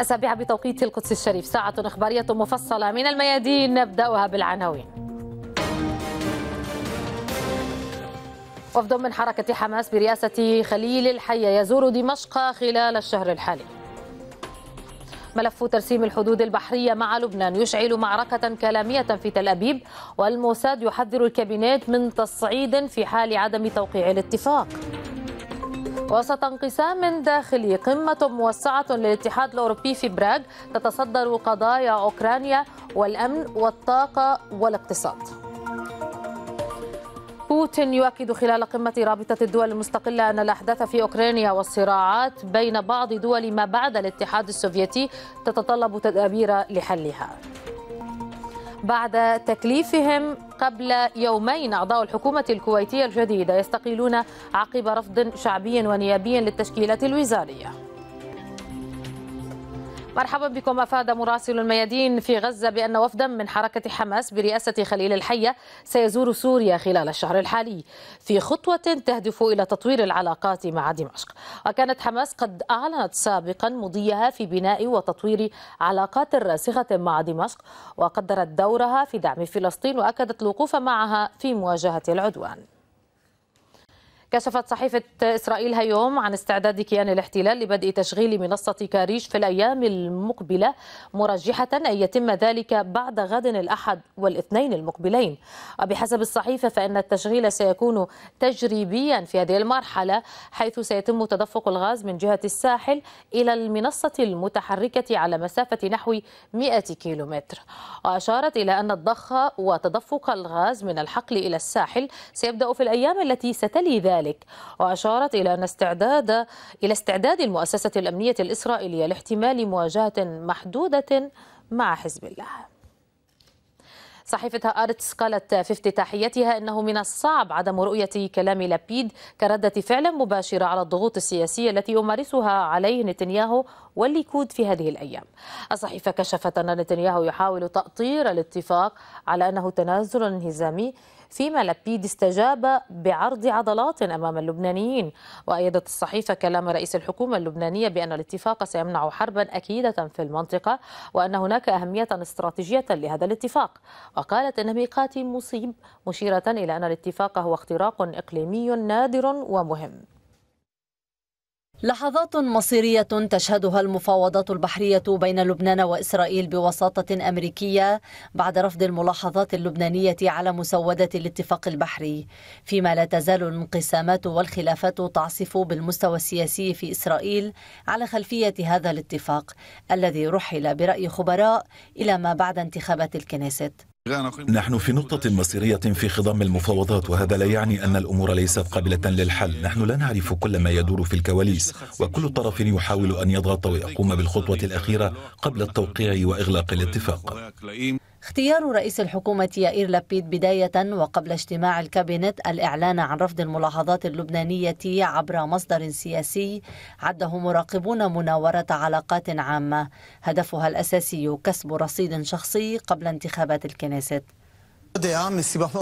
السابعة بتوقيت القدس الشريف ساعة إخبارية مفصلة من الميادين نبدأها بالعناوين وفد من حركة حماس برئاسة خليل الحية يزور دمشق خلال الشهر الحالي ملف ترسيم الحدود البحرية مع لبنان يشعل معركة كلامية في تل أبيب والموساد يحذر الكابينات من تصعيد في حال عدم توقيع الاتفاق وسط انقسام داخلي قمة موسعة للاتحاد الأوروبي في براغ تتصدر قضايا أوكرانيا والأمن والطاقة والاقتصاد بوتين يؤكد خلال قمة رابطة الدول المستقلة أن الأحداث في أوكرانيا والصراعات بين بعض دول ما بعد الاتحاد السوفيتي تتطلب تدابير لحلها بعد تكليفهم قبل يومين أعضاء الحكومة الكويتية الجديدة يستقيلون عقب رفض شعبي ونيابي للتشكيلة الوزارية مرحبا بكم افاد مراسل الميادين في غزه بان وفدا من حركه حماس برئاسه خليل الحيه سيزور سوريا خلال الشهر الحالي في خطوه تهدف الى تطوير العلاقات مع دمشق وكانت حماس قد اعلنت سابقا مضيها في بناء وتطوير علاقات راسخه مع دمشق وقدرت دورها في دعم فلسطين واكدت الوقوف معها في مواجهه العدوان كشفت صحيفة إسرائيل هيوم عن استعداد كيان الاحتلال لبدء تشغيل منصة كاريش في الأيام المقبلة مرجحة أن يتم ذلك بعد غد الأحد والاثنين المقبلين وبحسب الصحيفة فإن التشغيل سيكون تجريبيا في هذه المرحلة حيث سيتم تدفق الغاز من جهة الساحل إلى المنصة المتحركة على مسافة نحو 100 كيلومتر وأشارت إلى أن الضخ وتدفق الغاز من الحقل إلى الساحل سيبدأ في الأيام التي ستلي ذلك ذلك وأشارت إلى أن استعداد إلى استعداد المؤسسة الأمنية الإسرائيلية لاحتمال مواجهة محدودة مع حزب الله صحيفة هارتس قالت في افتتاحيتها أنه من الصعب عدم رؤية كلام لابيد كردة فعل مباشرة على الضغوط السياسية التي يمارسها عليه نتنياهو والليكود في هذه الأيام الصحيفة كشفت أن نتنياهو يحاول تأطير الاتفاق على أنه تنازل انهزامي فيما لبيد استجاب بعرض عضلات أمام اللبنانيين وأيدت الصحيفة كلام رئيس الحكومة اللبنانية بأن الاتفاق سيمنع حربا أكيدة في المنطقة وأن هناك أهمية استراتيجية لهذا الاتفاق وقالت أن ميقاتي مصيب مشيرة إلى أن الاتفاق هو اختراق إقليمي نادر ومهم لحظات مصيرية تشهدها المفاوضات البحرية بين لبنان وإسرائيل بوساطة أمريكية بعد رفض الملاحظات اللبنانية على مسودة الاتفاق البحري فيما لا تزال الانقسامات والخلافات تعصف بالمستوى السياسي في إسرائيل على خلفية هذا الاتفاق الذي رحل برأي خبراء إلى ما بعد انتخابات الكنيست نحن في نقطة مصيرية في خضم المفاوضات وهذا لا يعني أن الأمور ليست قابلة للحل نحن لا نعرف كل ما يدور في الكواليس وكل طرف يحاول أن يضغط ويقوم بالخطوة الأخيرة قبل التوقيع وإغلاق الاتفاق اختيار رئيس الحكومة يائير لابيد بداية وقبل اجتماع الكابينت الإعلان عن رفض الملاحظات اللبنانية عبر مصدر سياسي عده مراقبون مناورة علاقات عامة هدفها الأساسي كسب رصيد شخصي قبل انتخابات الكنيست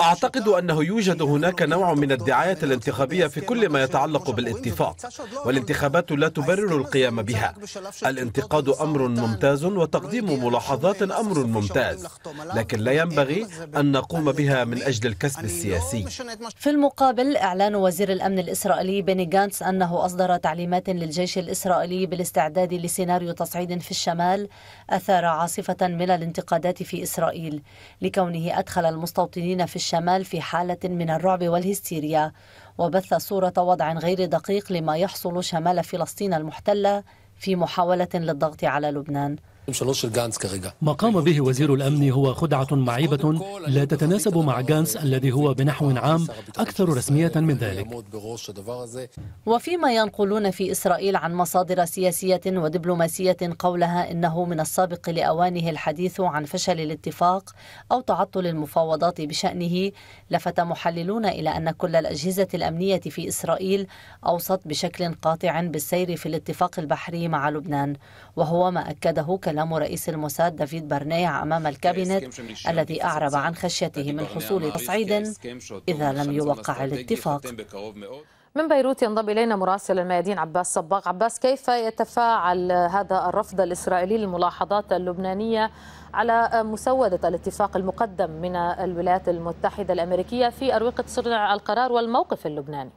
أعتقد أنه يوجد هناك نوع من الدعاية الانتخابية في كل ما يتعلق بالاتفاق والانتخابات لا تبرر القيام بها الانتقاد أمر ممتاز وتقديم ملاحظات أمر ممتاز لكن لا ينبغي أن نقوم بها من أجل الكسب السياسي في المقابل إعلان وزير الأمن الإسرائيلي بني جانس أنه أصدر تعليمات للجيش الإسرائيلي بالاستعداد لسيناريو تصعيد في الشمال أثار عاصفة من الانتقادات في إسرائيل لكونه أدخل المستوطنين في الشمال في حالة من الرعب والهستيريا وبث صورة وضع غير دقيق لما يحصل شمال فلسطين المحتلة في محاولة للضغط على لبنان ما قام به وزير الأمن هو خدعة معيبة لا تتناسب مع جانس الذي هو بنحو عام أكثر رسمية من ذلك وفيما ينقلون في إسرائيل عن مصادر سياسية ودبلوماسية قولها إنه من السابق لأوانه الحديث عن فشل الاتفاق أو تعطل المفاوضات بشأنه لفت محللون إلى أن كل الأجهزة الأمنية في إسرائيل أوصت بشكل قاطع بالسير في الاتفاق البحري مع لبنان وهو ما أكده كلام رئيس الموساد دافيد برنيع أمام الكابينت الذي أعرب عن خشيته من حصول تصعيد إذا لم يوقع الاتفاق من بيروت ينضم إلينا مراسل الميادين عباس صباغ عباس كيف يتفاعل هذا الرفض الإسرائيلي للملاحظات اللبنانية على مسودة الاتفاق المقدم من الولايات المتحدة الأمريكية في أروقة صنع القرار والموقف اللبناني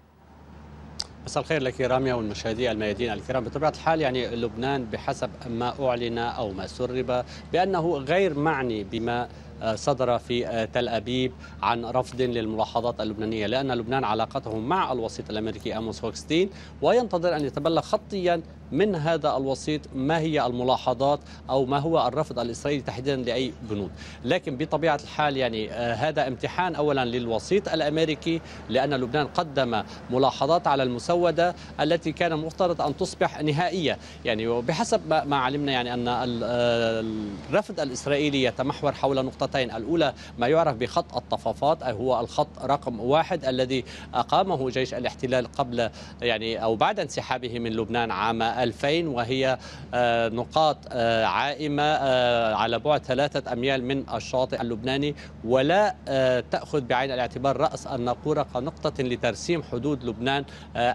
مساء الخير لك راميه والمشاهدين الميادين الكرام بطبيعة الحال يعني لبنان بحسب ما أعلن أو ما سرب بأنه غير معني بما صدر في آه، تل أبيب عن رفض للملاحظات اللبنانية لأن لبنان علاقته مع الوسيط الأمريكي أموس هوكستين وينتظر أن يتبلغ خطيا من هذا الوسيط ما هي الملاحظات أو ما هو الرفض الإسرائيلي تحديدا لأي بنود لكن بطبيعة الحال يعني آه، هذا امتحان أولا للوسيط الأمريكي لأن لبنان قدم ملاحظات على المسودة التي كان مفترض أن تصبح نهائية يعني وبحسب ما علمنا يعني أن آه، الرفض الإسرائيلي يتمحور حول نقطة خطين الأولى ما يعرف بخط الطفافات هو الخط رقم واحد الذي أقامه جيش الاحتلال قبل يعني أو بعد انسحابه من لبنان عام 2000 وهي آه، نقاط آه، عائمة آه، على بعد ثلاثة أميال من الشاطئ اللبناني ولا تأخذ بعين الاعتبار رأس الناقورة كنقطة لترسيم حدود لبنان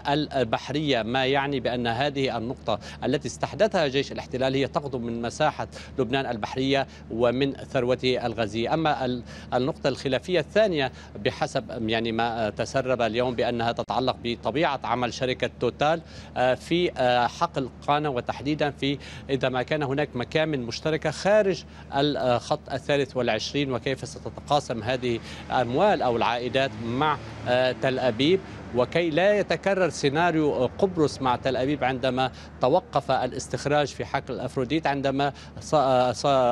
البحرية ما يعني بأن هذه النقطة التي استحدثها جيش الاحتلال هي تقضم من مساحة لبنان البحرية ومن ثروته الغذائية الغازيه، أما النقطة الخلافية الثانية بحسب يعني ما تسرب اليوم بأنها تتعلق بطبيعة عمل شركة توتال آه، في آه، حقل قانا وتحديدا في إذا ما كان هناك مكامن مشتركة خارج الخط الثالث والعشرين وكيف ستتقاسم هذه الأموال أو العائدات مع آه، تل أبيب وكي لا يتكرر سيناريو قبرص مع تل أبيب عندما توقف الاستخراج في حقل أفروديت عندما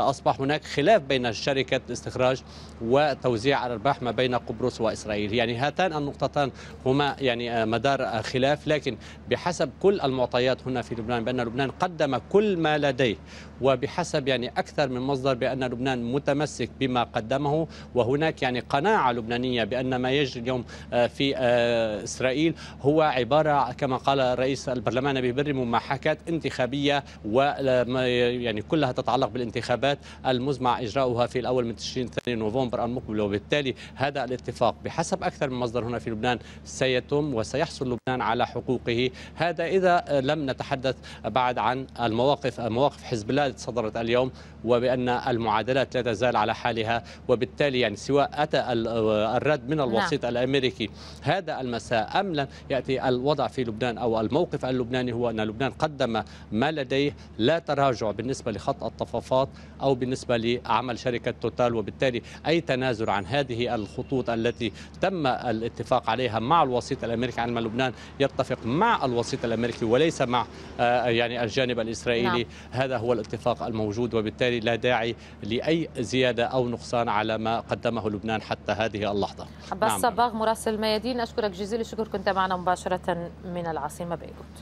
أصبح هناك خلاف بين شركة الاستخراج وتوزيع الأرباح ما بين قبرص وإسرائيل يعني هاتان النقطتان هما يعني مدار خلاف لكن بحسب كل المعطيات هنا في لبنان بأن لبنان قدم كل ما لديه وبحسب يعني أكثر من مصدر بأن لبنان متمسك بما قدمه وهناك يعني قناعة لبنانية بأن ما يجري اليوم آه، في آه، إسرائيل هو عبارة كما قال رئيس البرلمان أبي بري محاكاة انتخابية و آه، يعني كلها تتعلق بالانتخابات المزمع إجراؤها في الأول من تشرين الثاني نوفمبر المقبل وبالتالي هذا الاتفاق بحسب أكثر من مصدر هنا في لبنان سيتم وسيحصل لبنان على حقوقه هذا إذا لم نتحدث بعد عن المواقف مواقف حزب الله صدرت اليوم وبأن المعادلات لا تزال على حالها وبالتالي يعني سواء أتى الرد من نعم. الوسيط نعم. الأمريكي هذا المساء أم لم يأتي الوضع في لبنان أو الموقف اللبناني هو أن لبنان قدم ما لديه لا تراجع بالنسبة لخط الطفافات أو بالنسبة لعمل شركة توتال وبالتالي أي تنازل عن هذه الخطوط التي تم الاتفاق عليها مع الوسيط الأمريكي عندما لبنان يتفق مع الوسيط الأمريكي وليس مع آه، يعني الجانب الإسرائيلي نعم. هذا هو الاتفاق الموجود وبالتالي وبالتالي لا داعي لأي زيادة أو نقصان على ما قدمه لبنان حتى هذه اللحظة عباس نعم. صباغ مراسل ميادين أشكرك جزيل الشكر كنت معنا مباشرة من العاصمة بيروت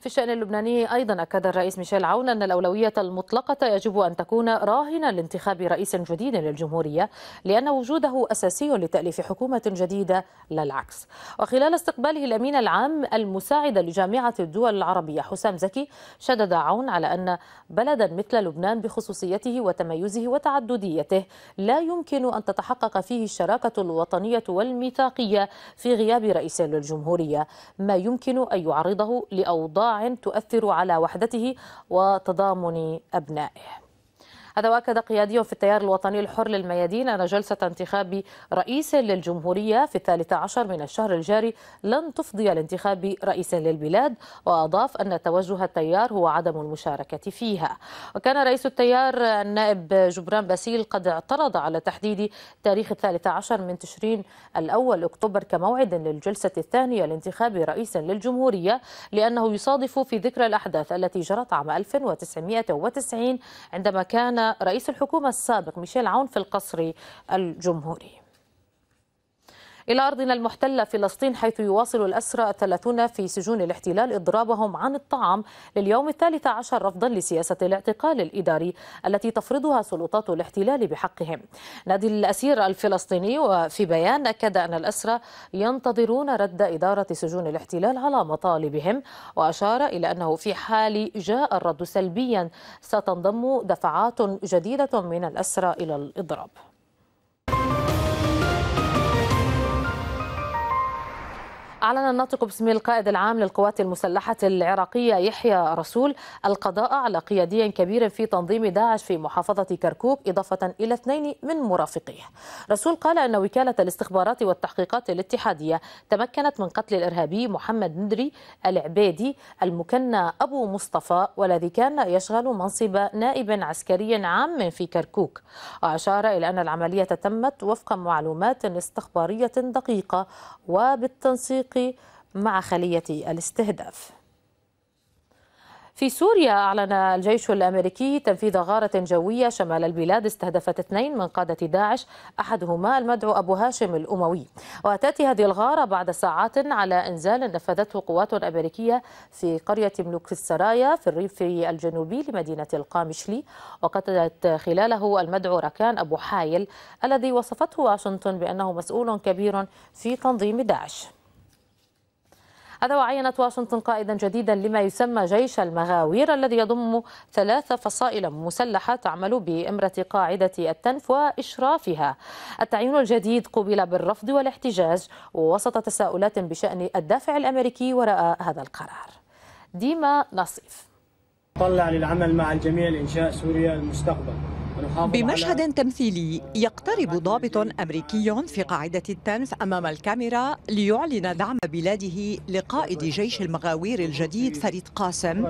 في الشأن اللبناني أيضا أكد الرئيس ميشيل عون أن الأولوية المطلقة يجب أن تكون راهنا لانتخاب رئيس جديد للجمهورية لأن وجوده أساسي لتأليف حكومة جديدة لا العكس وخلال استقباله الأمين العام المساعد لجامعة الدول العربية حسام زكي شدد عون على أن بلدا مثل لبنان بخصوصيته وتميزه وتعدديته لا يمكن أن تتحقق فيه الشراكة الوطنية والميثاقية في غياب رئيس للجمهورية ما يمكن أن يعرضه لأوضاع تؤثر على وحدته وتضامن أبنائه هذا واكد قيادي في التيار الوطني الحر للميادين ان جلسه انتخاب رئيس للجمهوريه في الثالث عشر من الشهر الجاري لن تفضي لانتخاب رئيس للبلاد واضاف ان توجه التيار هو عدم المشاركه فيها وكان رئيس التيار النائب جبران باسيل قد اعترض على تحديد تاريخ الثالث عشر من تشرين الاول اكتوبر كموعد للجلسه الثانيه لانتخاب رئيس للجمهوريه لانه يصادف في ذكرى الاحداث التي جرت عام 1990 عندما كان رئيس الحكومة السابق ميشيل عون في القصر الجمهوري إلى أرضنا المحتلة فلسطين حيث يواصل الأسرى الثلاثون في سجون الاحتلال إضرابهم عن الطعام لليوم الثالث عشر رفضا لسياسة الاعتقال الإداري التي تفرضها سلطات الاحتلال بحقهم نادي الأسير الفلسطيني وفي بيان أكد أن الأسرى ينتظرون رد إدارة سجون الاحتلال على مطالبهم وأشار إلى أنه في حال جاء الرد سلبيا ستنضم دفعات جديدة من الأسرى إلى الإضراب أعلن الناطق باسم القائد العام للقوات المسلحة العراقية يحيى رسول القضاء على قيادي كبير في تنظيم داعش في محافظة كركوك إضافة إلى اثنين من مرافقيه رسول قال أن وكالة الاستخبارات والتحقيقات الاتحادية تمكنت من قتل الإرهابي محمد ندري العبيدي المكنى أبو مصطفى والذي كان يشغل منصب نائب عسكري عام في كركوك وأشار إلى أن العملية تمت وفق معلومات استخبارية دقيقة وبالتنسيق التنسيق مع خلية الاستهداف في سوريا أعلن الجيش الأمريكي تنفيذ غارة جوية شمال البلاد استهدفت اثنين من قادة داعش أحدهما المدعو أبو هاشم الأموي وتأتي هذه الغارة بعد ساعات على إنزال نفذته قوات أمريكية في قرية ملوك السرايا في الريف الجنوبي لمدينة القامشلي وقتلت خلاله المدعو ركان أبو حايل الذي وصفته واشنطن بأنه مسؤول كبير في تنظيم داعش هذا وعينت واشنطن قائدا جديدا لما يسمى جيش المغاوير الذي يضم ثلاث فصائل مسلحة تعمل بإمرة قاعدة التنف وإشرافها التعيين الجديد قبل بالرفض والاحتجاج وسط تساؤلات بشأن الدافع الأمريكي وراء هذا القرار ديما نصيف طلع للعمل مع الجميع لإنشاء سوريا المستقبل بمشهد تمثيلي يقترب ضابط أمريكي في قاعدة التنف أمام الكاميرا ليعلن دعم بلاده لقائد جيش المغاوير الجديد فريد قاسم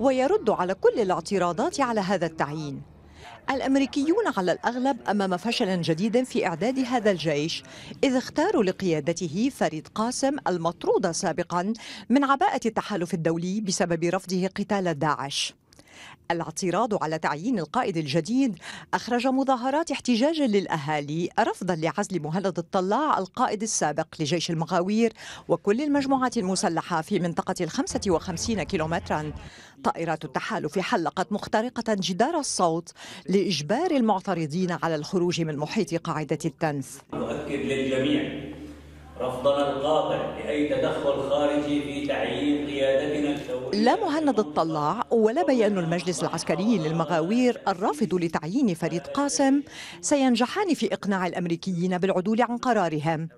ويرد على كل الاعتراضات على هذا التعيين الأمريكيون على الأغلب أمام فشل جديد في إعداد هذا الجيش إذ اختاروا لقيادته فريد قاسم المطرود سابقا من عباءة التحالف الدولي بسبب رفضه قتال داعش الاعتراض على تعيين القائد الجديد أخرج مظاهرات احتجاج للأهالي رفضا لعزل مهند الطلاع القائد السابق لجيش المغاوير وكل المجموعات المسلحة في منطقة الخمسة وخمسين كيلومترا طائرات التحالف حلقت مخترقة جدار الصوت لإجبار المعترضين على الخروج من محيط قاعدة التنف نؤكد للجميع رفضنا القاطع لأي تدخل خارجي في تعيين قيادتنا الثورية لا مهند الطلاع ولا بيان المجلس العسكري للمغاوير الرافض لتعيين فريد قاسم سينجحان في إقناع الأمريكيين بالعدول عن قرارهم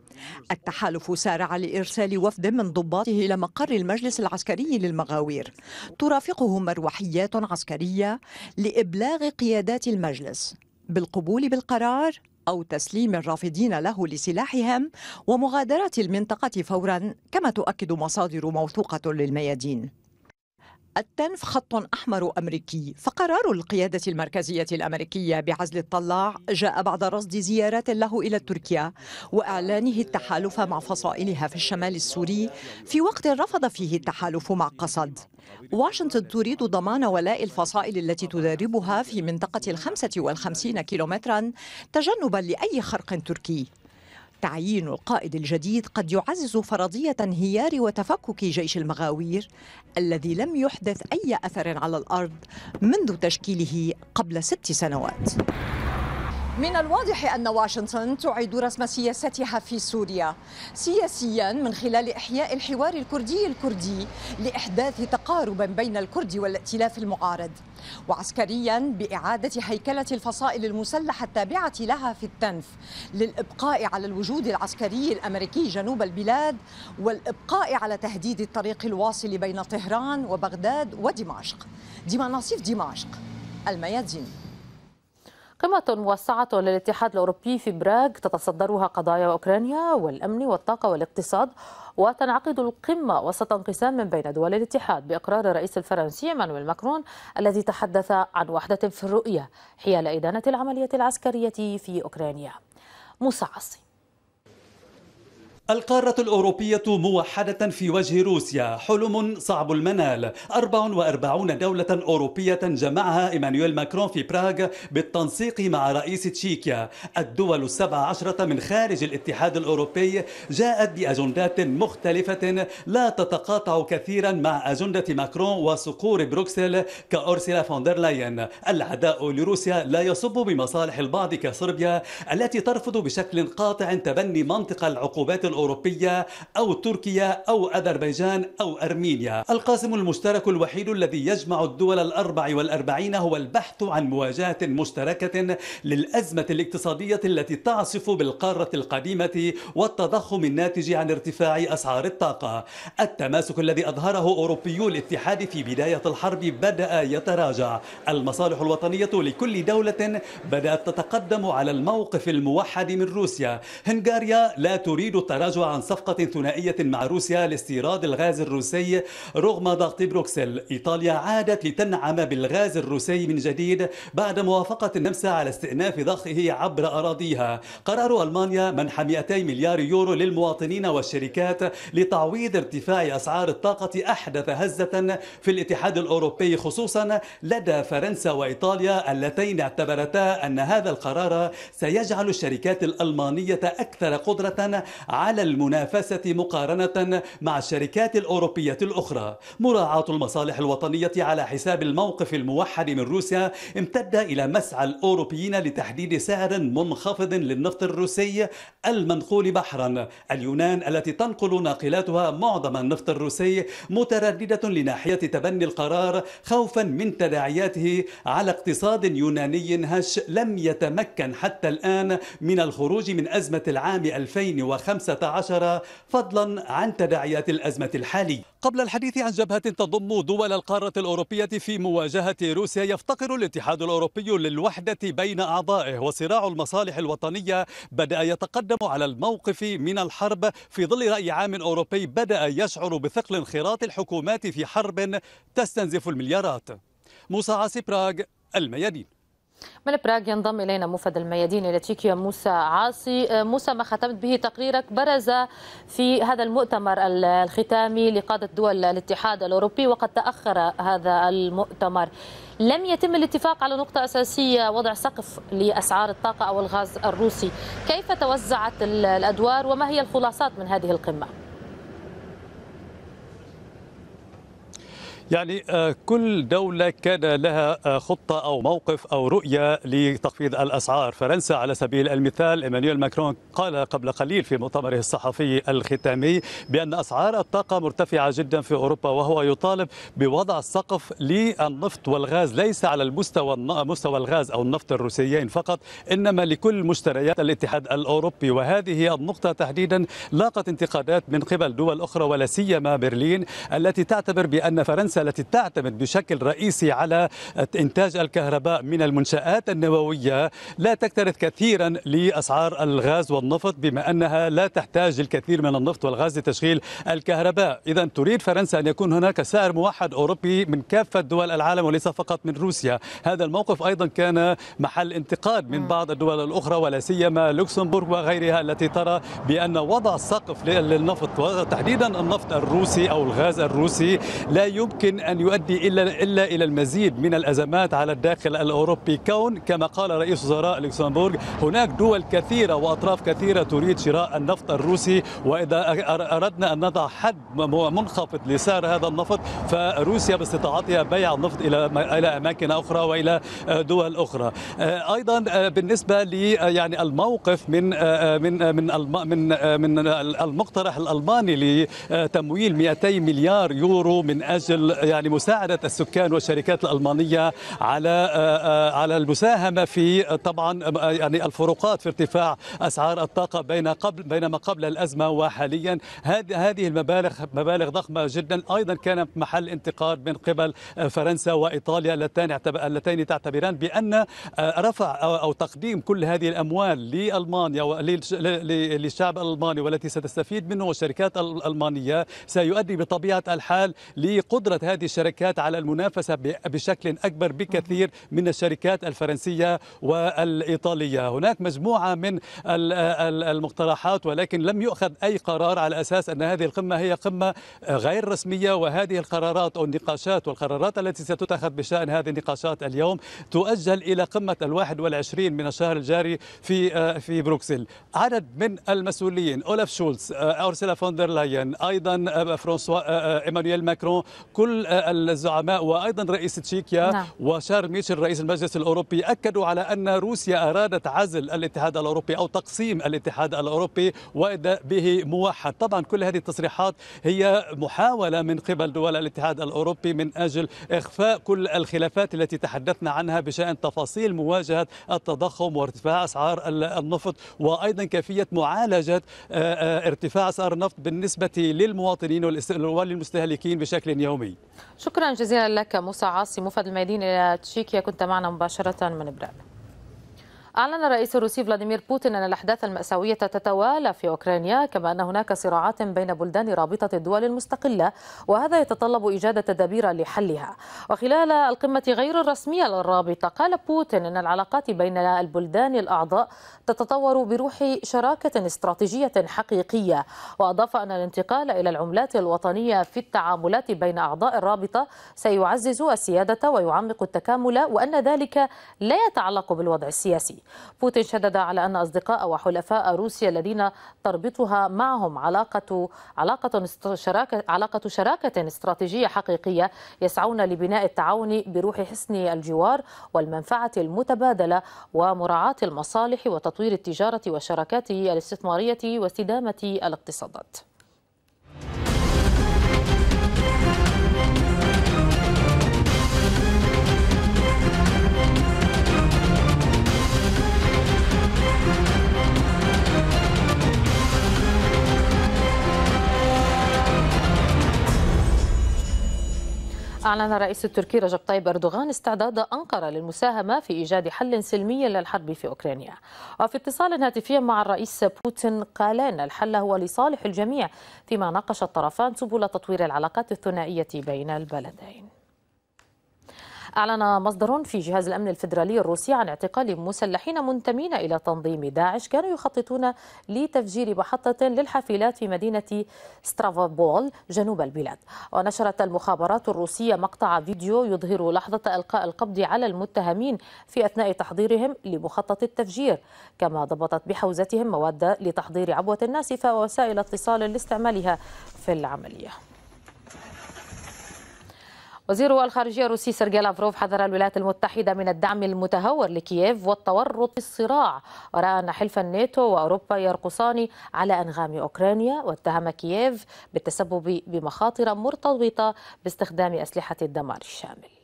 التحالف سارع لإرسال وفد من ضباطه إلى مقر المجلس العسكري للمغاوير ترافقه مروحيات عسكرية لإبلاغ قيادات المجلس بالقبول بالقرار أو تسليم الرافضين له لسلاحهم ومغادرة المنطقة فورا كما تؤكد مصادر موثوقة للميادين التنف خط أحمر أمريكي فقرار القيادة المركزية الأمريكية بعزل الطلاع جاء بعد رصد زيارات له إلى تركيا وإعلانه التحالف مع فصائلها في الشمال السوري في وقت رفض فيه التحالف مع قسد واشنطن تريد ضمان ولاء الفصائل التي تدربها في منطقة الخمسة والخمسين كيلومترا تجنبا لأي خرق تركي تعيين القائد الجديد قد يعزز فرضية انهيار وتفكك جيش المغاوير الذي لم يحدث أي أثر على الأرض منذ تشكيله قبل ست سنوات من الواضح أن واشنطن تعيد رسم سياستها في سوريا سياسيا من خلال إحياء الحوار الكردي الكردي لإحداث تقارب بين الكرد والائتلاف المعارض وعسكريا بإعادة هيكلة الفصائل المسلحة التابعة لها في التنف للإبقاء على الوجود العسكري الأمريكي جنوب البلاد والإبقاء على تهديد الطريق الواصل بين طهران وبغداد ودمشق ديما نصيف دمشق الميادين قمة موسعة للاتحاد الأوروبي في براغ تتصدرها قضايا أوكرانيا والأمن والطاقة والاقتصاد وتنعقد القمة وسط انقسام بين دول الاتحاد بإقرار الرئيس الفرنسي مانويل ماكرون الذي تحدث عن وحدة في الرؤية حيال إدانة العملية العسكرية في أوكرانيا موسى عاصم القارة الأوروبية موحدة في وجه روسيا حلم صعب المنال 44 دولة أوروبية جمعها إيمانويل ماكرون في براغ بالتنسيق مع رئيس تشيكيا الدول السبع عشرة من خارج الاتحاد الأوروبي جاءت بأجندات مختلفة لا تتقاطع كثيرا مع أجندة ماكرون وصقور بروكسل كأورسلا فوندر لاين العداء لروسيا لا يصب بمصالح البعض كصربيا التي ترفض بشكل قاطع تبني منطقة العقوبات الأوروبية أو تركيا أو أذربيجان أو أرمينيا القاسم المشترك الوحيد الذي يجمع الدول الأربع والأربعين هو البحث عن مواجهة مشتركة للأزمة الاقتصادية التي تعصف بالقارة القديمة والتضخم الناتج عن ارتفاع أسعار الطاقة التماسك الذي أظهره أوروبيو الاتحاد في بداية الحرب بدأ يتراجع المصالح الوطنية لكل دولة بدأت تتقدم على الموقف الموحد من روسيا هنغاريا لا تريد التراجع التراجع عن صفقة ثنائية مع روسيا لاستيراد الغاز الروسي رغم ضغط بروكسل إيطاليا عادت لتنعم بالغاز الروسي من جديد بعد موافقة النمسا على استئناف ضخه عبر أراضيها قرار ألمانيا منح 200 مليار يورو للمواطنين والشركات لتعويض ارتفاع أسعار الطاقة أحدث هزة في الاتحاد الأوروبي خصوصا لدى فرنسا وإيطاليا اللتين اعتبرتا أن هذا القرار سيجعل الشركات الألمانية أكثر قدرة على على المنافسة مقارنة مع الشركات الأوروبية الأخرى مراعاة المصالح الوطنية على حساب الموقف الموحد من روسيا امتد إلى مسعى الأوروبيين لتحديد سعر منخفض للنفط الروسي المنقول بحرا اليونان التي تنقل ناقلاتها معظم النفط الروسي مترددة لناحية تبني القرار خوفا من تداعياته على اقتصاد يوناني هش لم يتمكن حتى الآن من الخروج من أزمة العام 2015 عشر فضلا عن تداعيات الأزمة الحالية قبل الحديث عن جبهة تضم دول القارة الأوروبية في مواجهة روسيا يفتقر الاتحاد الأوروبي للوحدة بين أعضائه وصراع المصالح الوطنية بدأ يتقدم على الموقف من الحرب في ظل رأي عام أوروبي بدأ يشعر بثقل انخراط الحكومات في حرب تستنزف المليارات موسى عاصي براغ الميادين من براغ ينضم الينا موفد الميادين التشيكيا موسى عاصي آه، موسى ما ختمت به تقريرك برز في هذا المؤتمر الختامي لقاده دول الاتحاد الاوروبي وقد تاخر هذا المؤتمر لم يتم الاتفاق على نقطه اساسيه وضع سقف لاسعار الطاقه او الغاز الروسي كيف توزعت الادوار وما هي الخلاصات من هذه القمه يعني آه, كل دولة كان لها آه, خطة أو موقف أو رؤية لتخفيض الأسعار فرنسا على سبيل المثال إيمانويل ماكرون قال قبل قليل في مؤتمره الصحفي الختامي بأن أسعار الطاقة مرتفعة جدا في أوروبا وهو يطالب بوضع سقف للنفط والغاز ليس على المستوى مستوى الغاز أو النفط الروسيين فقط إنما لكل مشتريات الاتحاد الأوروبي وهذه النقطة تحديدا لاقت انتقادات من قبل دول أخرى ولا سيما برلين التي تعتبر بأن فرنسا التي تعتمد بشكل رئيسي على إنتاج الكهرباء من المنشآت النووية لا تكترث كثيرا لأسعار الغاز والنفط بما أنها لا تحتاج الكثير من النفط والغاز لتشغيل الكهرباء إذا تريد فرنسا أن يكون هناك سعر موحد أوروبي من كافة دول العالم وليس فقط من روسيا هذا الموقف أيضا كان محل انتقاد من بعض الدول الأخرى ولا سيما لوكسمبورغ وغيرها التي ترى بأن وضع سقف للنفط وتحديدا النفط الروسي أو الغاز الروسي لا يمكن يمكن أن يؤدي إلا, إلا إلى المزيد من الأزمات على الداخل الأوروبي كون كما قال رئيس وزراء لوكسمبورغ هناك دول كثيرة وأطراف كثيرة تريد شراء النفط الروسي وإذا أردنا أن نضع حد منخفض لسعر هذا النفط فروسيا باستطاعتها بيع النفط إلى إلى أماكن أخرى وإلى آه، دول أخرى آه، أيضا آه، بالنسبة لي يعني الموقف من من من من من المقترح الألماني لتمويل 200 مليار يورو من أجل يعني مساعده السكان والشركات الالمانيه على آه، آه، على المساهمه في طبعا يعني الفروقات في ارتفاع اسعار الطاقه بين قبل بينما قبل الازمه وحاليا هذه المبالغ مبالغ ضخمه جدا ايضا كان محل انتقاد من قبل آه، فرنسا وايطاليا اللتان اللتان تعتبران بان رفع او تقديم كل هذه الاموال لالمانيا للشعب الالماني والتي ستستفيد منه الشركات الالمانيه سيؤدي بطبيعه الحال لقدره هذه الشركات على المنافسة بشكل أكبر بكثير من الشركات الفرنسية والإيطالية هناك مجموعة من المقترحات ولكن لم يؤخذ أي قرار على أساس أن هذه القمة هي قمة غير رسمية وهذه القرارات أو النقاشات والقرارات التي ستتخذ بشأن هذه النقاشات اليوم تؤجل إلى قمة الواحد والعشرين من الشهر الجاري في آه، في بروكسل عدد من المسؤولين أولف شولز أورسلا آه، فوندر لاين أيضا آه، فرانسوا إيمانويل ماكرون كل كل الزعماء وايضا رئيس تشيكيا نعم. وشارل ميشيل رئيس المجلس الاوروبي اكدوا على ان روسيا ارادت عزل الاتحاد الاوروبي او تقسيم الاتحاد الاوروبي وإداء به موحد، طبعا كل هذه التصريحات هي محاوله من قبل دول الاتحاد الاوروبي من اجل اخفاء كل الخلافات التي تحدثنا عنها بشان تفاصيل مواجهه التضخم وارتفاع اسعار النفط وايضا كيفيه معالجه آه، آه، ارتفاع اسعار النفط بالنسبه للمواطنين وللمستهلكين بشكل يومي شكرا جزيلا لك موسى عاصي مفاد الميادين إلى تشيكيا كنت معنا مباشرة من براغ أعلن الرئيس الروسي فلاديمير بوتين أن الأحداث المأساوية تتوالى في أوكرانيا كما أن هناك صراعات بين بلدان رابطة الدول المستقلة وهذا يتطلب إيجاد تدابير لحلها وخلال القمة غير الرسمية للرابطة قال بوتين أن العلاقات بين البلدان الأعضاء تتطور بروح شراكة استراتيجية حقيقية وأضاف أن الانتقال إلى العملات الوطنية في التعاملات بين أعضاء الرابطة سيعزز السيادة ويعمق التكامل وأن ذلك لا يتعلق بالوضع السياسي بوتين شدد على أن أصدقاء وحلفاء روسيا الذين تربطها معهم علاقة علاقة شراكة علاقة شراكة استراتيجية حقيقية يسعون لبناء التعاون بروح حسن الجوار والمنفعة المتبادلة ومراعاة المصالح وتطوير التجارة والشراكات الاستثمارية واستدامة الاقتصادات أعلن الرئيس التركي رجب طيب أردوغان استعداد أنقرة للمساهمة في إيجاد حل سلمي للحرب في أوكرانيا وفي اتصال هاتفي مع الرئيس بوتين قال أن الحل هو لصالح الجميع فيما ناقش الطرفان سبل تطوير العلاقات الثنائية بين البلدين أعلن مصدر في جهاز الأمن الفيدرالي الروسي عن اعتقال مسلحين منتمين إلى تنظيم داعش كانوا يخططون لتفجير محطة للحافلات في مدينة سترافابول جنوب البلاد ونشرت المخابرات الروسية مقطع فيديو يظهر لحظة إلقاء القبض على المتهمين في أثناء تحضيرهم لمخطط التفجير كما ضبطت بحوزتهم مواد لتحضير عبوة ناسفة ووسائل اتصال لاستعمالها في العملية وزير الخارجية الروسي سيرجي لافروف حذر الولايات المتحدة من الدعم المتهور لكييف والتورط في الصراع ورأى أن حلف الناتو وأوروبا يرقصان على أنغام أوكرانيا واتهم كييف بالتسبب بمخاطر مرتبطة باستخدام أسلحة الدمار الشامل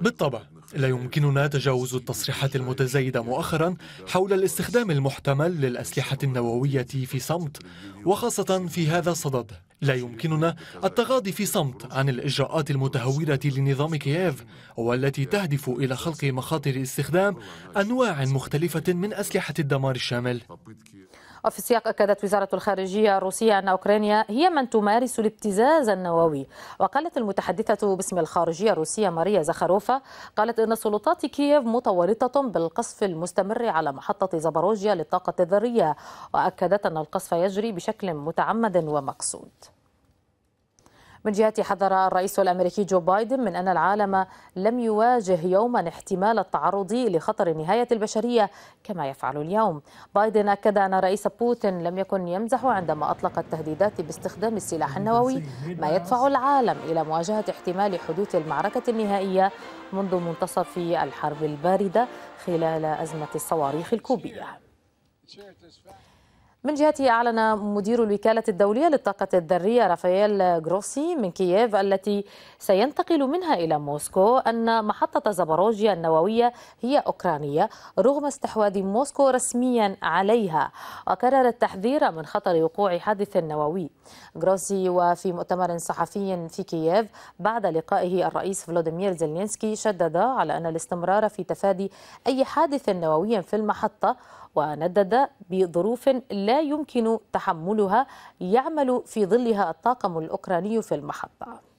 بالطبع لا يمكننا تجاوز التصريحات المتزايدة مؤخرا حول الاستخدام المحتمل للأسلحة النووية في صمت وخاصة في هذا الصدد لا يمكننا التغاضي في صمت عن الإجراءات المتهورة لنظام كييف والتي تهدف إلى خلق مخاطر استخدام أنواع مختلفة من أسلحة الدمار الشامل وفي السياق أكدت وزارة الخارجية الروسية أن أوكرانيا هي من تمارس الابتزاز النووي وقالت المتحدثة باسم الخارجية الروسية ماريا زخاروفا قالت أن سلطات كييف متورطة بالقصف المستمر على محطة زبروجيا للطاقة الذرية وأكدت أن القصف يجري بشكل متعمد ومقصود من جهة حذر الرئيس الأمريكي جو بايدن من أن العالم لم يواجه يوما احتمال التعرض لخطر نهاية البشرية كما يفعل اليوم بايدن أكد أن رئيس بوتين لم يكن يمزح عندما أطلق التهديدات باستخدام السلاح النووي ما يدفع العالم إلى مواجهة احتمال حدوث المعركة النهائية منذ منتصف الحرب الباردة خلال أزمة الصواريخ الكوبية من جهته أعلن مدير الوكالة الدولية للطاقة الذرية رافائيل جروسي من كييف التي سينتقل منها إلى موسكو أن محطة زبروجيا النووية هي أوكرانية رغم استحواذ موسكو رسميا عليها وكرر التحذير من خطر وقوع حادث نووي جروسي وفي مؤتمر صحفي في كييف بعد لقائه الرئيس فلوديمير زيلينسكي شدد على أن الاستمرار في تفادي أي حادث نووي في المحطة وندد بظروف لا لا يمكن تحملها يعمل في ظلها الطاقم الأوكراني في المحطة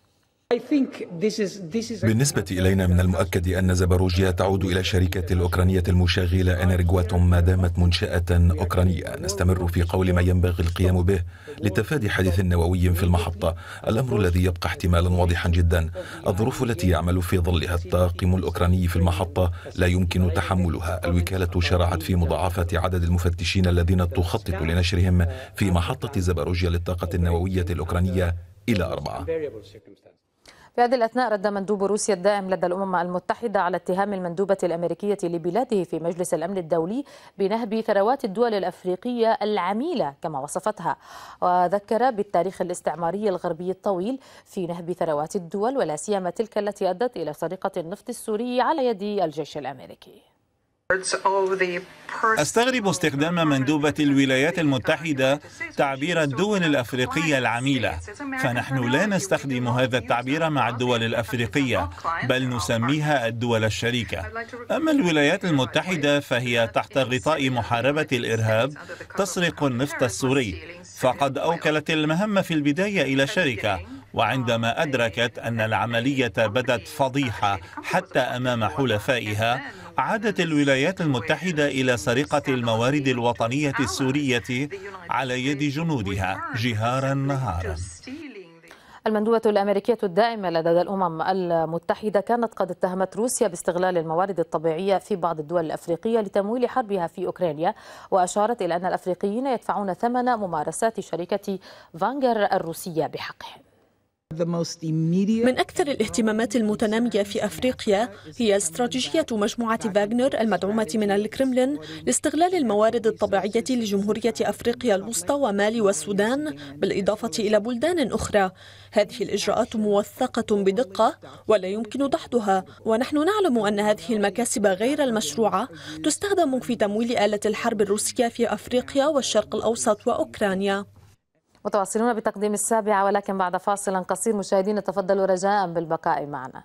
بالنسبة إلينا من المؤكد أن زبروجيا تعود إلى الشركة الأوكرانية المشغلة أنرغواتوم ما دامت منشأة أوكرانية نستمر في قول ما ينبغي القيام به لتفادي حدث نووي في المحطة الأمر الذي يبقى احتمالا واضحا جدا الظروف التي يعمل في ظلها الطاقم الأوكراني في المحطة لا يمكن تحملها الوكالة شرعت في مضاعفة عدد المفتشين الذين تخطط لنشرهم في محطة زبروجيا للطاقة النووية الأوكرانية إلى أربعة في هذه الأثناء رد مندوب روسيا الدائم لدى الأمم المتحدة على اتهام المندوبة الأمريكية لبلاده في مجلس الأمن الدولي بنهب ثروات الدول الأفريقية العميلة كما وصفتها وذكر بالتاريخ الاستعماري الغربي الطويل في نهب ثروات الدول ولا سيما تلك التي أدت إلى سرقة النفط السوري على يد الجيش الأمريكي أستغرب استخدام مندوبة الولايات المتحدة تعبير الدول الأفريقية العميلة فنحن لا نستخدم هذا التعبير مع الدول الأفريقية بل نسميها الدول الشريكة أما الولايات المتحدة فهي تحت غطاء محاربة الإرهاب تسرق النفط السوري فقد أوكلت المهمة في البداية إلى شركة وعندما أدركت أن العملية بدت فضيحة حتى أمام حلفائها عادت الولايات المتحدة إلى سرقة الموارد الوطنية السورية على يد جنودها جهارا نهارا المندوبة الأمريكية الدائمة لدى الأمم المتحدة كانت قد اتهمت روسيا باستغلال الموارد الطبيعية في بعض الدول الأفريقية لتمويل حربها في أوكرانيا وأشارت إلى أن الأفريقيين يدفعون ثمن ممارسات شركة فانجر الروسية بحقهم من أكثر الاهتمامات المتنامية في أفريقيا هي استراتيجية مجموعة فاغنر المدعومة من الكرملين لاستغلال الموارد الطبيعية لجمهورية أفريقيا الوسطى ومالي والسودان بالإضافة إلى بلدان أخرى هذه الإجراءات موثقة بدقة ولا يمكن دحضها ونحن نعلم أن هذه المكاسب غير المشروعة تستخدم في تمويل آلة الحرب الروسية في أفريقيا والشرق الأوسط وأوكرانيا متواصلون بتقديم السابعة ولكن بعد فاصل قصير مشاهدين تفضلوا رجاء بالبقاء معنا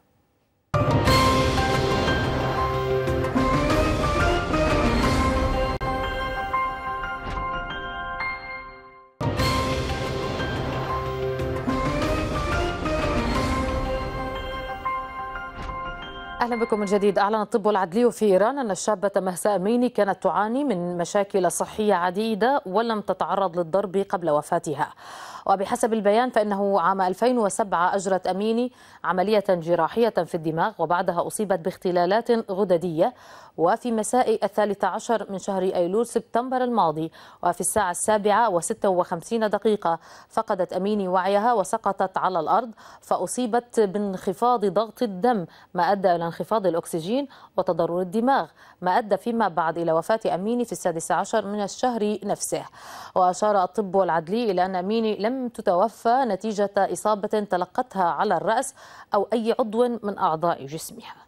أهلا بكم من جديد أعلن الطب العدلي في إيران أن الشابة مهسا أميني كانت تعاني من مشاكل صحية عديدة ولم تتعرض للضرب قبل وفاتها وبحسب البيان فإنه عام 2007 أجرت أميني عملية جراحية في الدماغ وبعدها أصيبت باختلالات غددية وفي مساء الثالث عشر من شهر أيلول سبتمبر الماضي وفي الساعة السابعة وستة وخمسين دقيقة فقدت أميني وعيها وسقطت على الأرض فأصيبت بانخفاض ضغط الدم ما أدى إلى انخفاض الأكسجين وتضرر الدماغ ما أدى فيما بعد إلى وفاة أميني في السادس عشر من الشهر نفسه وأشار الطب والعدلي إلى أن أميني لم تتوفى نتيجة إصابة تلقتها على الرأس أو أي عضو من أعضاء جسمها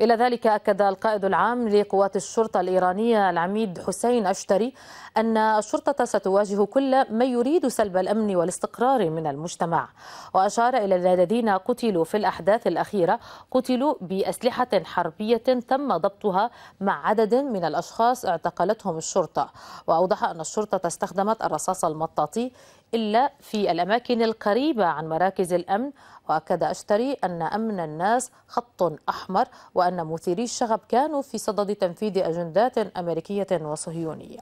إلى ذلك أكد القائد العام لقوات الشرطة الإيرانية العميد حسين أشتري أن الشرطة ستواجه كل من يريد سلب الأمن والاستقرار من المجتمع وأشار إلى الذين قتلوا في الأحداث الأخيرة قتلوا بأسلحة حربية تم ضبطها مع عدد من الأشخاص اعتقلتهم الشرطة وأوضح أن الشرطة استخدمت الرصاص المطاطي إلا في الأماكن القريبة عن مراكز الأمن وأكد أشتري أن أمن الناس خط أحمر وأن وأن مثيري الشغب كانوا في صدد تنفيذ أجندات أمريكية وصهيونية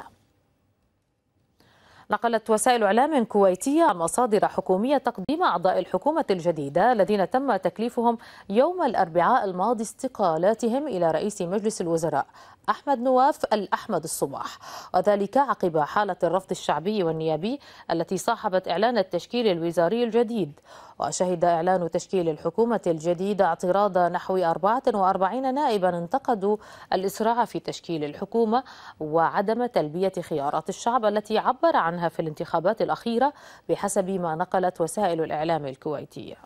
نقلت وسائل إعلام كويتية مصادر حكومية تقديم أعضاء الحكومة الجديدة الذين تم تكليفهم يوم الأربعاء الماضي استقالاتهم إلى رئيس مجلس الوزراء أحمد نواف الأحمد الصباح وذلك عقب حالة الرفض الشعبي والنيابي التي صاحبت إعلان التشكيل الوزاري الجديد وشهد إعلان تشكيل الحكومة الجديدة اعتراض نحو 44 نائبا انتقدوا الإسراع في تشكيل الحكومة وعدم تلبية خيارات الشعب التي عبر عنها في الانتخابات الأخيرة بحسب ما نقلت وسائل الإعلام الكويتية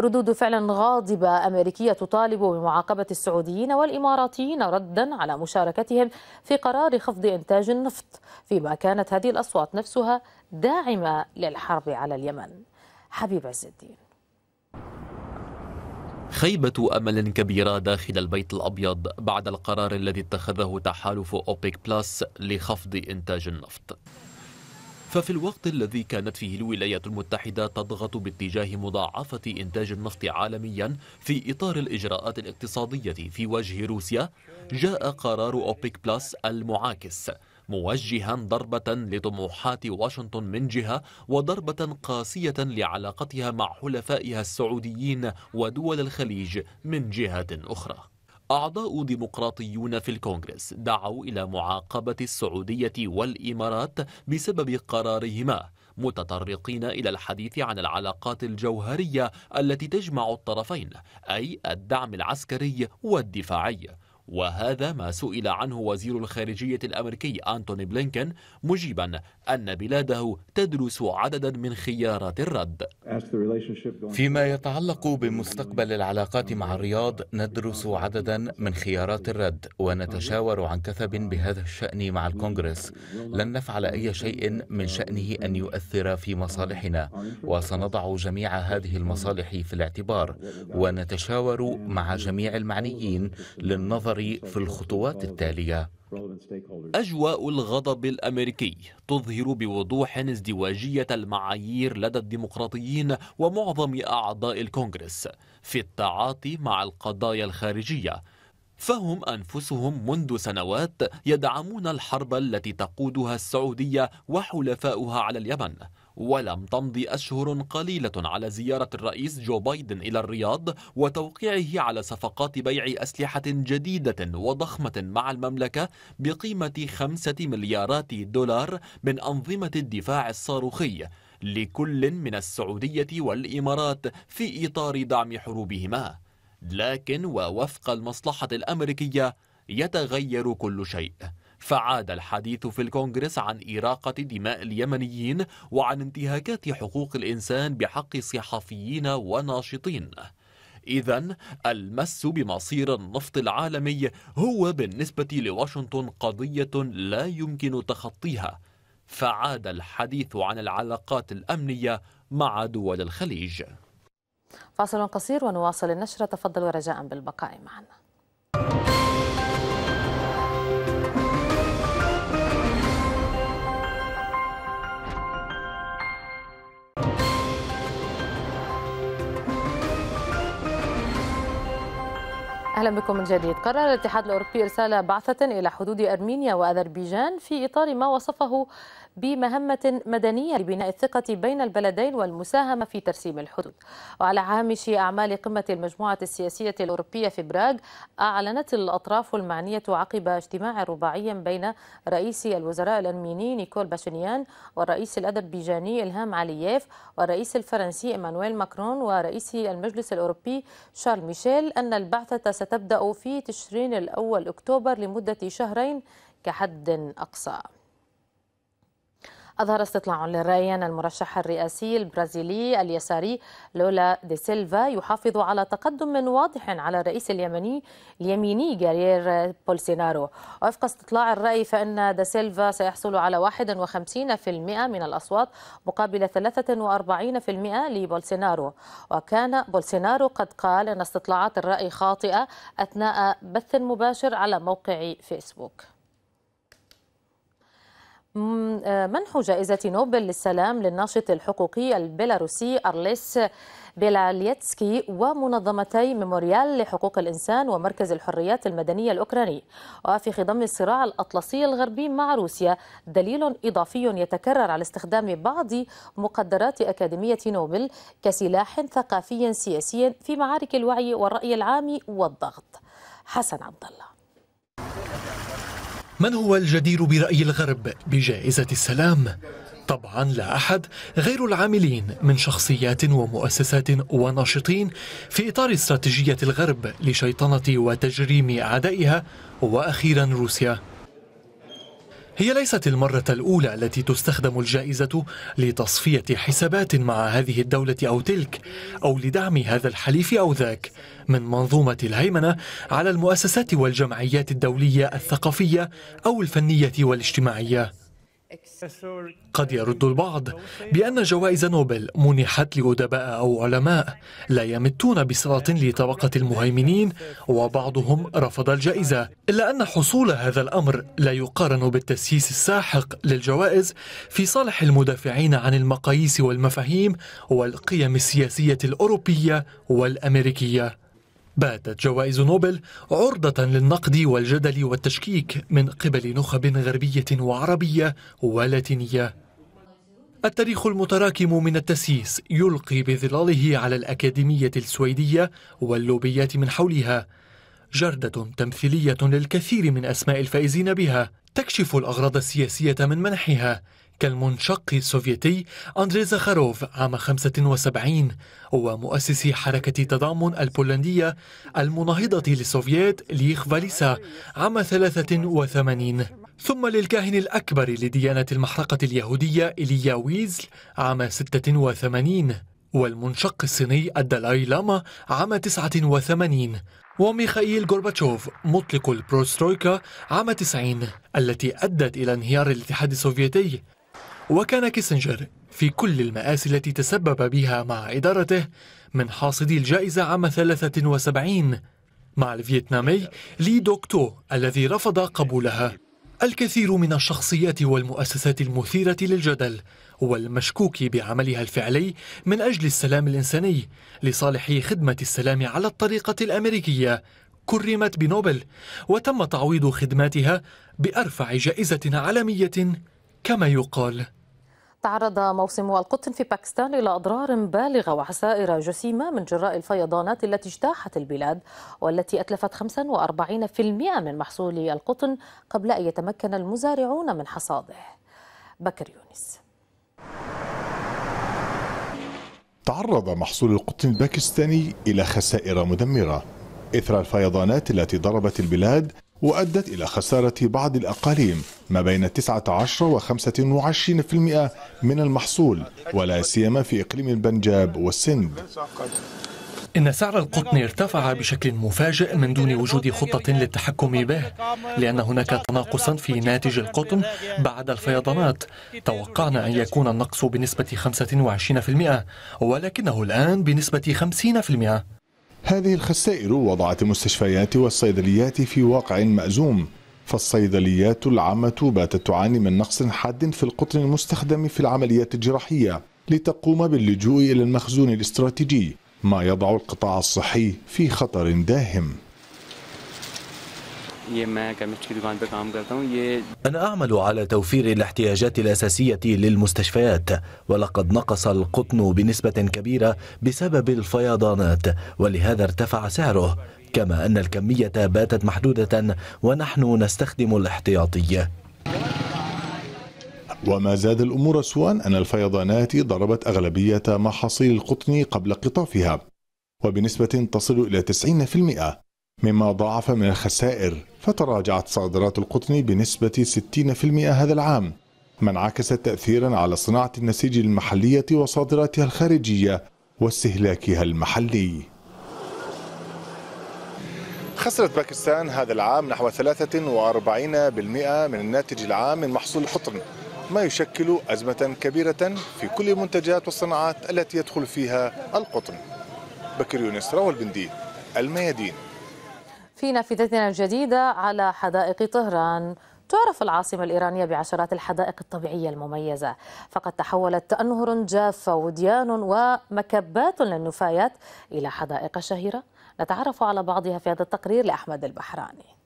ردود فعل غاضبة أمريكية تطالب بمعاقبة السعوديين والإماراتيين ردا على مشاركتهم في قرار خفض إنتاج النفط فيما كانت هذه الأصوات نفسها داعمة للحرب على اليمن حبيب عز الدين خيبة أمل كبيرة داخل البيت الأبيض بعد القرار الذي اتخذه تحالف أوبيك بلس لخفض إنتاج النفط ففي الوقت الذي كانت فيه الولايات المتحدة تضغط باتجاه مضاعفة إنتاج النفط عالميا في إطار الإجراءات الاقتصادية في وجه روسيا جاء قرار أوبيك بلس المعاكس موجها ضربة لطموحات واشنطن من جهة وضربة قاسية لعلاقتها مع حلفائها السعوديين ودول الخليج من جهة أخرى أعضاء ديمقراطيون في الكونغرس دعوا إلى معاقبة السعودية والإمارات بسبب قرارهما متطرقين إلى الحديث عن العلاقات الجوهرية التي تجمع الطرفين أي الدعم العسكري والدفاعي وهذا ما سئل عنه وزير الخارجية الأمريكي أنتوني بلينكن مجيبا أن بلاده تدرس عددا من خيارات الرد فيما يتعلق بمستقبل العلاقات مع الرياض ندرس عددا من خيارات الرد ونتشاور عن كثب بهذا الشأن مع الكونغرس لن نفعل أي شيء من شأنه أن يؤثر في مصالحنا وسنضع جميع هذه المصالح في الاعتبار ونتشاور مع جميع المعنيين للنظر النظر في الخطوات التالية أجواء الغضب الأمريكي تظهر بوضوح ازدواجية المعايير لدى الديمقراطيين ومعظم أعضاء الكونغرس في التعاطي مع القضايا الخارجية فهم أنفسهم منذ سنوات يدعمون الحرب التي تقودها السعودية وحلفاؤها على اليمن ولم تمض أشهر قليلة على زيارة الرئيس جو بايدن إلى الرياض وتوقيعه على صفقات بيع أسلحة جديدة وضخمة مع المملكة بقيمة خمسة مليارات دولار من أنظمة الدفاع الصاروخي لكل من السعودية والإمارات في إطار دعم حروبهما لكن ووفق المصلحة الأمريكية يتغير كل شيء فعاد الحديث في الكونغرس عن إراقة دماء اليمنيين وعن انتهاكات حقوق الإنسان بحق صحفيين وناشطين إذا المس بمصير النفط العالمي هو بالنسبة لواشنطن قضية لا يمكن تخطيها فعاد الحديث عن العلاقات الأمنية مع دول الخليج فاصل قصير ونواصل النشرة تفضلوا رجاء بالبقاء معنا اهلا بكم من جديد قرر الاتحاد الاوروبي ارسال بعثه الى حدود ارمينيا واذربيجان في اطار ما وصفه بمهمه مدنيه لبناء الثقه بين البلدين والمساهمه في ترسيم الحدود وعلى هامش اعمال قمه المجموعه السياسيه الاوروبيه في براغ اعلنت الاطراف المعنيه عقب اجتماع رباعي بين رئيس الوزراء الارميني نيكول باشنيان والرئيس الاذربيجاني الهام علييف والرئيس الفرنسي ايمانويل ماكرون ورئيس المجلس الاوروبي شارل ميشيل ان البعثه ستبدأ في تشرين الأول أكتوبر لمدة شهرين كحد أقصى أظهر استطلاع للرأي أن المرشح الرئاسي البرازيلي اليساري لولا دي سيلفا يحافظ على تقدم واضح على الرئيس اليمني اليميني جارير بولسينارو وفق استطلاع الرأي فإن دا سيلفا سيحصل على 51% من الأصوات مقابل 43% لبولسينارو وكان بولسينارو قد قال أن استطلاعات الرأي خاطئة أثناء بث مباشر على موقع فيسبوك آه، منح جائزة نوبل للسلام للناشط الحقوقي البيلاروسي أرليس بيلاليتسكي ومنظمتي ميموريال لحقوق الإنسان ومركز الحريات المدنية الأوكراني وفي خضم الصراع الأطلسي الغربي مع روسيا دليل إضافي يتكرر على استخدام بعض مقدرات أكاديمية نوبل كسلاح ثقافي سياسي في معارك الوعي والرأي العام والضغط حسن عبد الله من هو الجدير برأي الغرب بجائزة السلام؟ طبعا لا احد غير العاملين من شخصيات ومؤسسات وناشطين في اطار استراتيجيه الغرب لشيطنه وتجريم اعدائها واخيرا روسيا هي ليست المرة الأولى التي تستخدم الجائزة لتصفية حسابات مع هذه الدولة أو تلك أو لدعم هذا الحليف أو ذاك من منظومة الهيمنة على المؤسسات والجمعيات الدولية الثقافية أو الفنية والاجتماعية قد يرد البعض بأن جوائز نوبل منحت لأدباء أو علماء لا يمتون بصلة لطبقة المهيمنين وبعضهم رفض الجائزة إلا أن حصول هذا الأمر لا يقارن بالتسييس الساحق للجوائز في صالح المدافعين عن المقاييس والمفاهيم والقيم السياسية الأوروبية والأمريكية باتت جوائز نوبل عرضة للنقد والجدل والتشكيك من قبل نخب غربية وعربية ولاتينية التاريخ المتراكم من التسييس يلقي بظلاله على الأكاديمية السويدية واللوبيات من حولها جردة تمثيلية للكثير من أسماء الفائزين بها تكشف الأغراض السياسية من منحها كالمنشق السوفيتي أندري زاخاروف عام 75 ومؤسس حركة تضامن البولندية المناهضة للسوفييت ليخ فاليسا عام 83 ثم للكاهن الأكبر لديانة المحرقة اليهودية إليا ويزل عام 86 والمنشق الصيني الدلاي لاما عام 89 وميخائيل غورباتشوف مطلق البروسترويكا عام 90 التي أدت إلى انهيار الاتحاد السوفيتي وكان كيسنجر في كل المآسي التي تسبب بها مع إدارته من حاصدي الجائزة عام 73 مع الفيتنامي لي دوكتو الذي رفض قبولها الكثير من الشخصيات والمؤسسات المثيرة للجدل والمشكوك بعملها الفعلي من أجل السلام الإنساني لصالح خدمة السلام على الطريقة الأمريكية كرمت بنوبل وتم تعويض خدماتها بأرفع جائزة عالمية كما يقال تعرض موسم القطن في باكستان إلى أضرار بالغة وخسائر جسيمة من جراء الفيضانات التي اجتاحت البلاد والتي أتلفت 45% من محصول القطن قبل أن يتمكن المزارعون من حصاده بكر يونس تعرض محصول القطن الباكستاني إلى خسائر مدمرة إثر الفيضانات التي ضربت البلاد وأدت إلى خسارة بعض الأقاليم ما بين 19 و 25% من المحصول ولا سيما في إقليم البنجاب والسند إن سعر القطن ارتفع بشكل مفاجئ من دون وجود خطة للتحكم به لأن هناك تناقصا في ناتج القطن بعد الفيضانات توقعنا أن يكون النقص بنسبة 25% ولكنه الآن بنسبة 50% هذه الخسائر وضعت المستشفيات والصيدليات في واقع مأزوم فالصيدليات العامة باتت تعاني من نقص حاد في القطن المستخدم في العمليات الجراحية لتقوم باللجوء إلى المخزون الاستراتيجي ما يضع القطاع الصحي في خطر داهم أنا أعمل على توفير الاحتياجات الأساسية للمستشفيات ولقد نقص القطن بنسبة كبيرة بسبب الفيضانات ولهذا ارتفع سعره كما أن الكمية باتت محدودة ونحن نستخدم الاحتياطي وما زاد الأمور سوءا أن الفيضانات ضربت أغلبية محاصيل القطن قبل قطافها وبنسبة تصل إلى 90% مما ضاعف من الخسائر فتراجعت صادرات القطن بنسبة 60% هذا العام ما انعكس تأثيرا على صناعة النسيج المحلية وصادراتها الخارجية واستهلاكها المحلي خسرت باكستان هذا العام نحو 43% من الناتج العام من محصول القطن ما يشكل أزمة كبيرة في كل المنتجات والصناعات التي يدخل فيها القطن بكر يونس راول بندي الميادين في نافذتنا الجديدة على حدائق طهران تعرف العاصمة الإيرانية بعشرات الحدائق الطبيعية المميزة فقد تحولت أنهر جافة وديان ومكبات للنفايات إلى حدائق شهيرة نتعرف على بعضها في هذا التقرير لأحمد البحراني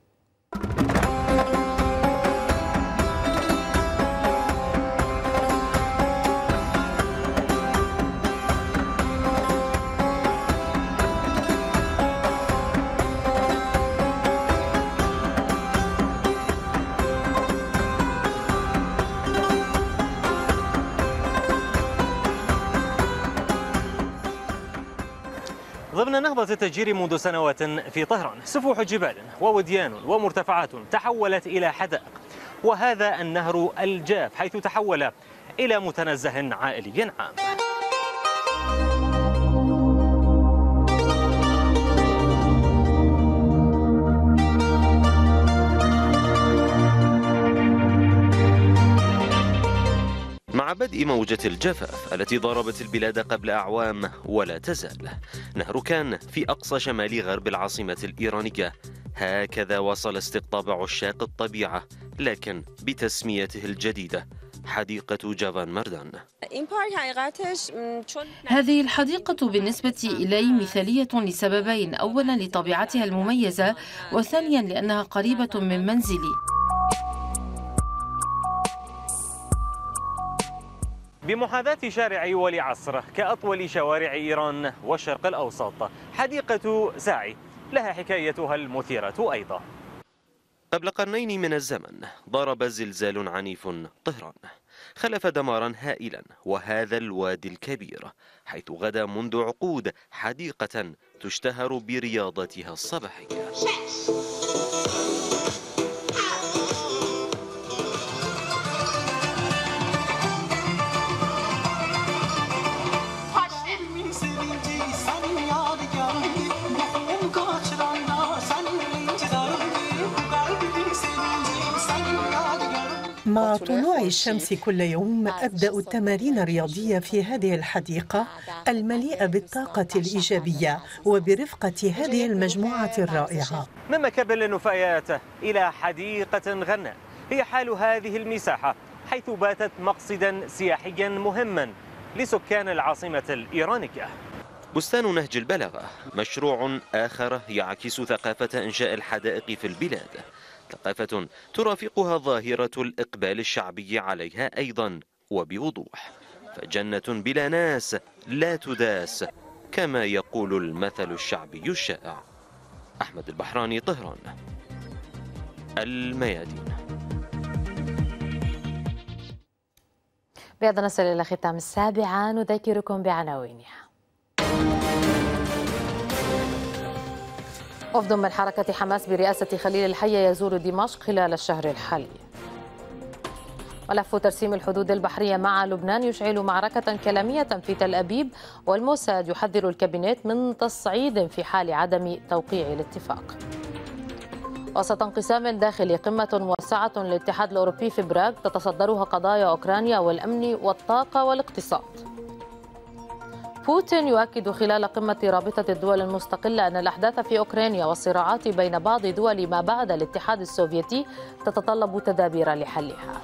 ضمن نهضة التجير منذ سنوات في طهران سفوح جبال ووديان ومرتفعات تحولت إلى حدائق وهذا النهر الجاف حيث تحول إلى متنزه عائلي عام مع بدء موجة الجفاف التي ضربت البلاد قبل أعوام ولا تزال نهر كان في أقصى شمال غرب العاصمة الإيرانية هكذا وصل استقطاب عشاق الطبيعة لكن بتسميته الجديدة حديقة جافان مردان هذه الحديقة بالنسبة إلي مثالية لسببين أولا لطبيعتها المميزة وثانيا لأنها قريبة من منزلي بمحاذاة شارع ولي عصر كأطول شوارع إيران والشرق الأوسط حديقة ساعي لها حكايتها المثيرة أيضا قبل قرنين من الزمن ضرب زلزال عنيف طهران خلف دمارا هائلا وهذا الوادي الكبير حيث غدا منذ عقود حديقة تشتهر برياضتها الصباحية مع طلوع الشمس كل يوم أبدأ التمارين الرياضية في هذه الحديقة المليئة بالطاقة الإيجابية وبرفقة هذه المجموعة الرائعة من مكب النفايات إلى حديقة غناء هي حال هذه المساحة حيث باتت مقصدا سياحيا مهما لسكان العاصمة الإيرانية بستان نهج البلغة مشروع آخر يعكس ثقافة إنشاء الحدائق في البلاد ثقافة ترافقها ظاهرة الإقبال الشعبي عليها أيضا وبوضوح فجنة بلا ناس لا تداس كما يقول المثل الشعبي الشائع أحمد البحراني طهران الميادين بهذا نصل إلى ختام السابعة نذكركم بعناوينها وفد من حركة حماس برئاسة خليل الحية يزور دمشق خلال الشهر الحالي ملف ترسيم الحدود البحرية مع لبنان يشعل معركة كلامية في تل أبيب والموساد يحذر الكابينت من تصعيد في حال عدم توقيع الاتفاق وسط انقسام داخلي قمة موسعة للاتحاد الأوروبي في براغ تتصدرها قضايا أوكرانيا والأمن والطاقة والاقتصاد بوتين يؤكد خلال قمة رابطة الدول المستقلة أن الأحداث في أوكرانيا والصراعات بين بعض دول ما بعد الاتحاد السوفيتي تتطلب تدابير لحلها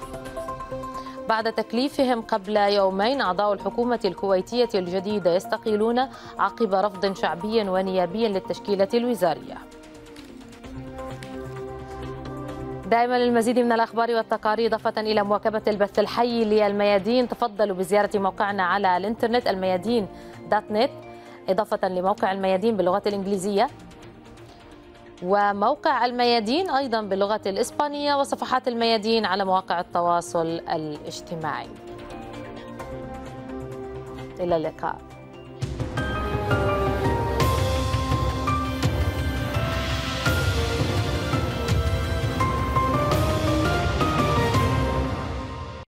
بعد تكليفهم قبل يومين أعضاء الحكومة الكويتية الجديدة يستقيلون عقب رفض شعبي ونيابي للتشكيلة الوزارية دائما للمزيد من الأخبار والتقارير إضافة إلى مواكبة البث الحي للميادين تفضلوا بزيارة موقعنا على الإنترنت الميادين دوت نت إضافة لموقع الميادين باللغة الإنجليزية وموقع الميادين أيضا باللغة الإسبانية وصفحات الميادين على مواقع التواصل الاجتماعي إلى اللقاء